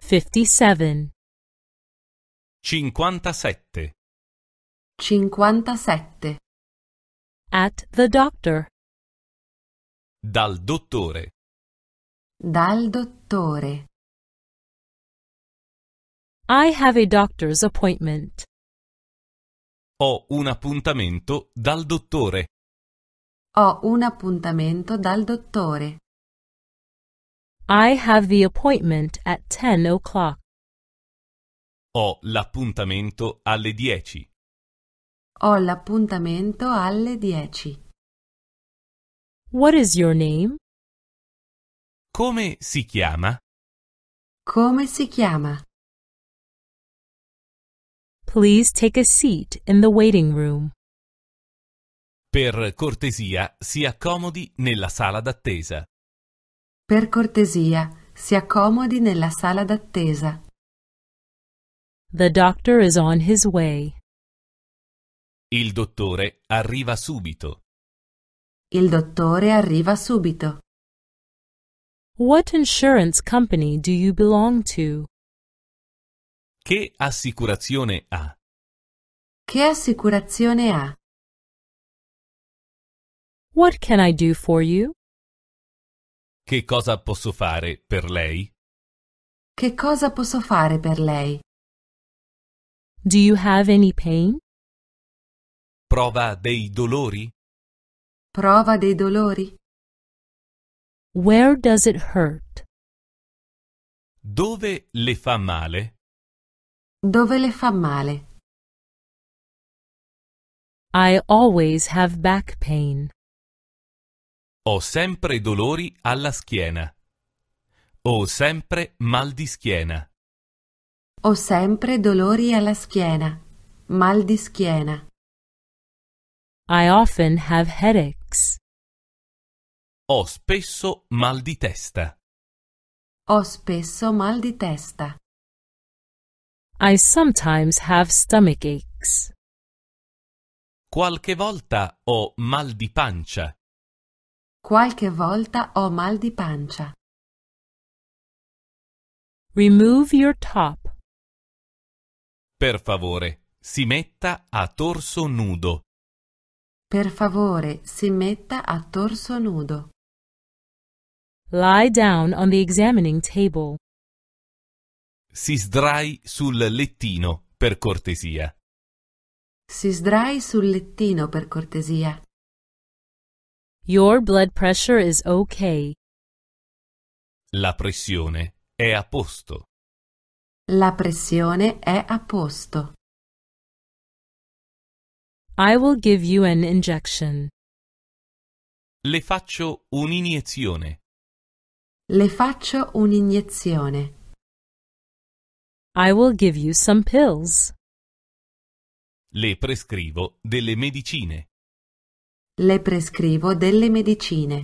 57 57 57 At the doctor Dal dottore Dal dottore I have a doctor's appointment. Ho un appuntamento dal dottore. Ho un appuntamento dal dottore. I have the appointment at 10 o'clock. Ho l'appuntamento alle 10. Ho l'appuntamento alle 10. What is your name? Come si chiama? Come si chiama? Please take a seat in the waiting room. Per cortesia, si accomodi nella sala d'attesa. Per cortesia, si accomodi nella sala d'attesa. The doctor is on his way. Il dottore arriva subito. Il dottore arriva subito. What insurance company do you belong to? Che assicurazione ha? Che assicurazione ha? What can I do for you? Che cosa posso fare per lei? Che cosa posso fare per lei? Do you have any pain? Prova dei dolori? Prova dei dolori. Where does it hurt? Dove le fa male? Dove le fa male? I always have back pain. Ho sempre dolori alla schiena. Ho sempre mal di schiena. Ho sempre dolori alla schiena. Mal di schiena. I often have headaches. Ho spesso mal di testa. Ho spesso mal di testa. I sometimes have stomach aches. Qualche volta ho mal di pancia. Qualche volta ho mal di pancia. Remove your top. Per favore, si metta a torso nudo. Per favore, si metta a torso nudo. Lie down on the examining table. Si sdrai sul lettino, per cortesia. Si sdrai sul lettino, per cortesia. Your blood pressure is okay. La pressione è a posto. La pressione è a posto. I will give you an injection. Le faccio un'iniezione. Le faccio un'iniezione. I will give you some pills. Le prescrivo delle medicine. Le prescrivo delle medicine.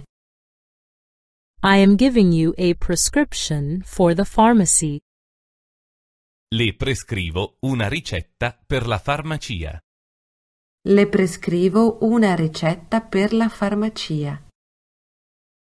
I am giving you a prescription for the pharmacy. Le prescrivo una ricetta per la farmacia. Le prescrivo una ricetta per la farmacia.